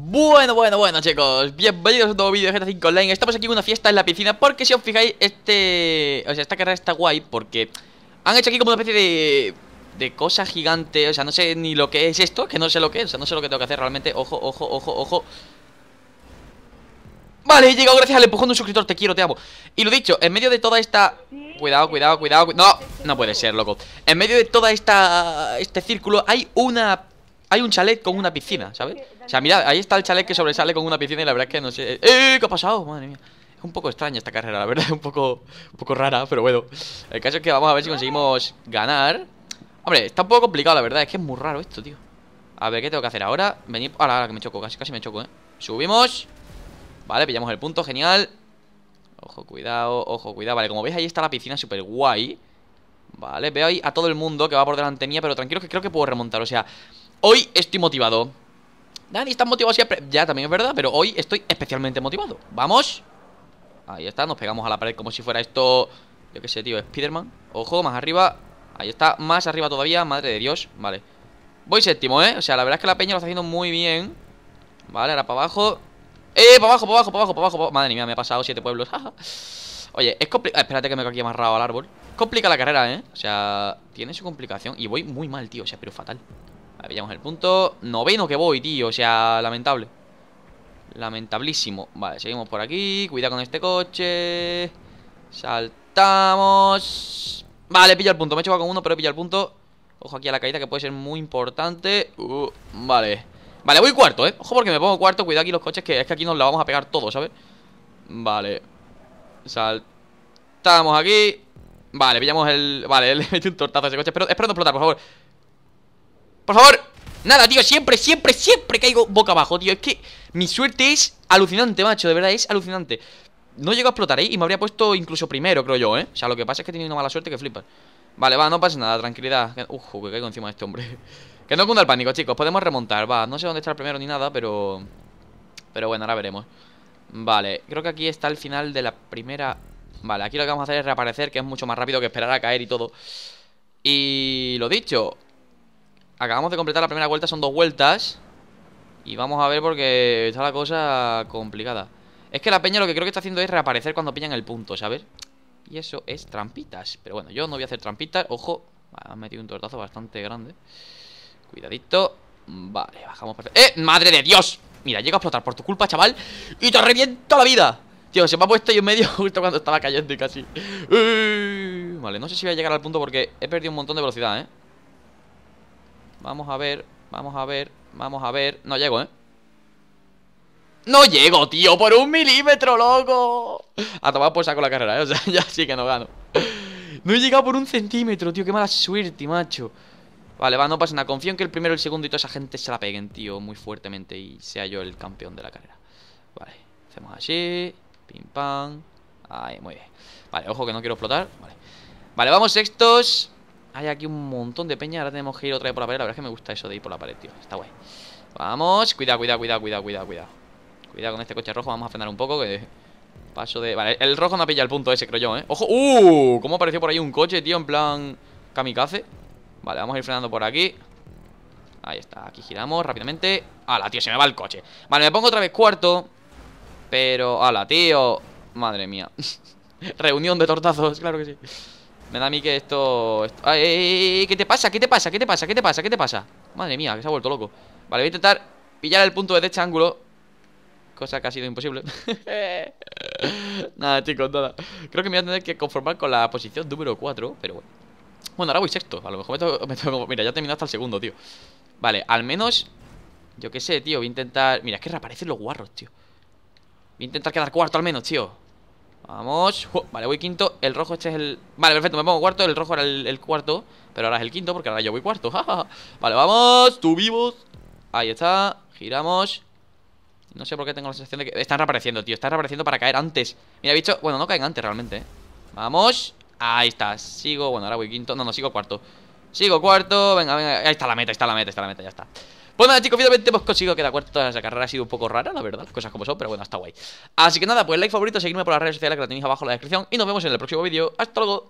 Bueno, bueno, bueno chicos, bienvenidos a un nuevo vídeo de GTA 5 Online Estamos aquí en una fiesta en la piscina porque si os fijáis este... O sea, esta carrera está guay porque han hecho aquí como una especie de... De cosa gigante, o sea, no sé ni lo que es esto Que no sé lo que es, o sea, no sé lo que tengo que hacer realmente Ojo, ojo, ojo, ojo Vale, he llegado gracias al empujón de un suscriptor, te quiero, te amo Y lo dicho, en medio de toda esta... Cuidado, cuidado, cuidado, No, no puede ser, loco En medio de toda esta... Este círculo hay una hay un chalet con una piscina, ¿sabes? O sea, mira, ahí está el chalet que sobresale con una piscina y la verdad es que no sé... ¡Eh! ¿Qué ha pasado? Madre mía. Es un poco extraña esta carrera, la verdad, es un poco, un poco rara, pero bueno. El caso es que vamos a ver si conseguimos ganar. Hombre, está un poco complicado, la verdad, es que es muy raro esto, tío. A ver, ¿qué tengo que hacer ahora? Venir... Ahora, ahora que me choco, casi, casi me choco, ¿eh? Subimos. Vale, pillamos el punto, genial. Ojo, cuidado, ojo, cuidado. Vale, como veis ahí está la piscina súper guay. Vale, veo ahí a todo el mundo que va por delante mía, pero tranquilo que creo que puedo remontar. O sea, hoy estoy motivado. Nadie está motivado siempre. Ya, también es verdad, pero hoy estoy especialmente motivado. ¡Vamos! Ahí está, nos pegamos a la pared como si fuera esto... Yo qué sé, tío, Spiderman. Ojo, más arriba. Ahí está, más arriba todavía, madre de Dios. Vale. Voy séptimo, ¿eh? O sea, la verdad es que la peña lo está haciendo muy bien. Vale, ahora para abajo. ¡Eh! Para abajo, para abajo, para abajo, para abajo. Madre mía, me ha pasado siete pueblos. Oye, es complicado... Ah, espérate que me he aquí amarrado al árbol Complica la carrera, ¿eh? O sea, tiene su complicación Y voy muy mal, tío, o sea, pero fatal Vale, pillamos el punto Noveno que voy, tío, o sea, lamentable Lamentablísimo Vale, seguimos por aquí, Cuidado con este coche Saltamos Vale, pilla el punto, me he chocado con uno, pero he pillado el punto Ojo aquí a la caída que puede ser muy importante uh, Vale Vale, voy cuarto, eh Ojo porque me pongo cuarto Cuidado aquí los coches que es que aquí nos la vamos a pegar todos, ¿sabes? Vale estamos aquí Vale, pillamos el... Vale, le he metido un tortazo a ese coche Espero, no explotar, por favor ¡Por favor! Nada, tío, siempre, siempre, siempre caigo boca abajo, tío Es que mi suerte es alucinante, macho De verdad, es alucinante No llego a explotar, ahí ¿eh? Y me habría puesto incluso primero, creo yo, ¿eh? O sea, lo que pasa es que he tenido una mala suerte que flipas Vale, va, no pasa nada, tranquilidad Uf, que caigo encima de este hombre Que no cunda el pánico, chicos Podemos remontar, va No sé dónde está primero ni nada, pero... Pero bueno, ahora veremos Vale, creo que aquí está el final de la primera... Vale, aquí lo que vamos a hacer es reaparecer, que es mucho más rápido que esperar a caer y todo. Y lo dicho, acabamos de completar la primera vuelta, son dos vueltas. Y vamos a ver porque está la cosa complicada. Es que la peña lo que creo que está haciendo es reaparecer cuando pillan el punto, ¿sabes? Y eso es trampitas. Pero bueno, yo no voy a hacer trampitas. Ojo, me ha metido un tortazo bastante grande. Cuidadito. Vale, bajamos perfecto. ¡Eh! ¡Madre de Dios! Mira, llega a explotar por tu culpa, chaval Y te reviento la vida Tío, se me ha puesto yo en medio justo cuando estaba cayendo y casi Vale, no sé si voy a llegar al punto porque he perdido un montón de velocidad, ¿eh? Vamos a ver, vamos a ver, vamos a ver No llego, ¿eh? No llego, tío, por un milímetro, loco A tomar por saco la carrera, ¿eh? O sea, ya sí que no gano No he llegado por un centímetro, tío Qué mala suerte, macho Vale, va, no pasa nada. Confío en que el primero, el segundo y toda esa gente se la peguen, tío, muy fuertemente y sea yo el campeón de la carrera. Vale, hacemos así. Pim pam. Ahí, muy bien. Vale, ojo que no quiero explotar. Vale, vale vamos sextos. Hay aquí un montón de peña. Ahora tenemos que ir otra vez por la pared. La verdad es que me gusta eso de ir por la pared, tío. Está guay. Vamos. Cuidado, cuidado, cuidado, cuidado, cuidado, cuidado. Cuidado con este coche rojo. Vamos a frenar un poco que... Paso de... Vale, el rojo no ha pillado el punto ese, creo yo, ¿eh? ¡Ojo! ¡Uh! ¿Cómo apareció por ahí un coche, tío? En plan... Kamikaze Vale, vamos a ir frenando por aquí Ahí está, aquí giramos rápidamente ¡Hala, tío! Se me va el coche Vale, me pongo otra vez cuarto Pero, ¡hala, tío! Madre mía Reunión de tortazos, claro que sí Me da a mí que esto... Ay, ¿Qué te pasa? ¿Qué te pasa? ¿Qué te pasa? ¿Qué te pasa? ¿Qué te pasa? Madre mía, que se ha vuelto loco Vale, voy a intentar pillar el punto desde este ángulo Cosa que ha sido imposible Nada, chicos, nada Creo que me voy a tener que conformar con la posición número 4 Pero bueno bueno, ahora voy sexto. A lo mejor me tengo, Mira, ya he terminado hasta el segundo, tío. Vale, al menos. Yo qué sé, tío. Voy a intentar. Mira, es que reaparecen los guarros, tío. Voy a intentar quedar cuarto al menos, tío. Vamos. vale, voy quinto. El rojo, este es el. Vale, perfecto, me pongo cuarto. El rojo era el, cuarto. Pero ahora es el quinto, porque ahora yo voy cuarto. vale, vamos. Tú vivos. Ahí está. Giramos. No sé por qué tengo la sensación de que. Están reapareciendo, tío. Están reapareciendo para caer antes. Mira, he visto... Bueno, no caen antes realmente, ¿eh? Vamos. Ahí está, sigo, bueno, ahora voy quinto No, no, sigo cuarto Sigo cuarto, venga, venga, ahí está la meta, ahí está la meta, ahí está la meta, ya está pues nada chicos, finalmente hemos conseguido quedar cuarto toda esa carrera, ha sido un poco rara, la verdad, cosas como son, pero bueno, está guay Así que nada, pues like favorito, seguirme por las redes sociales que la tenéis abajo en la descripción Y nos vemos en el próximo vídeo, hasta luego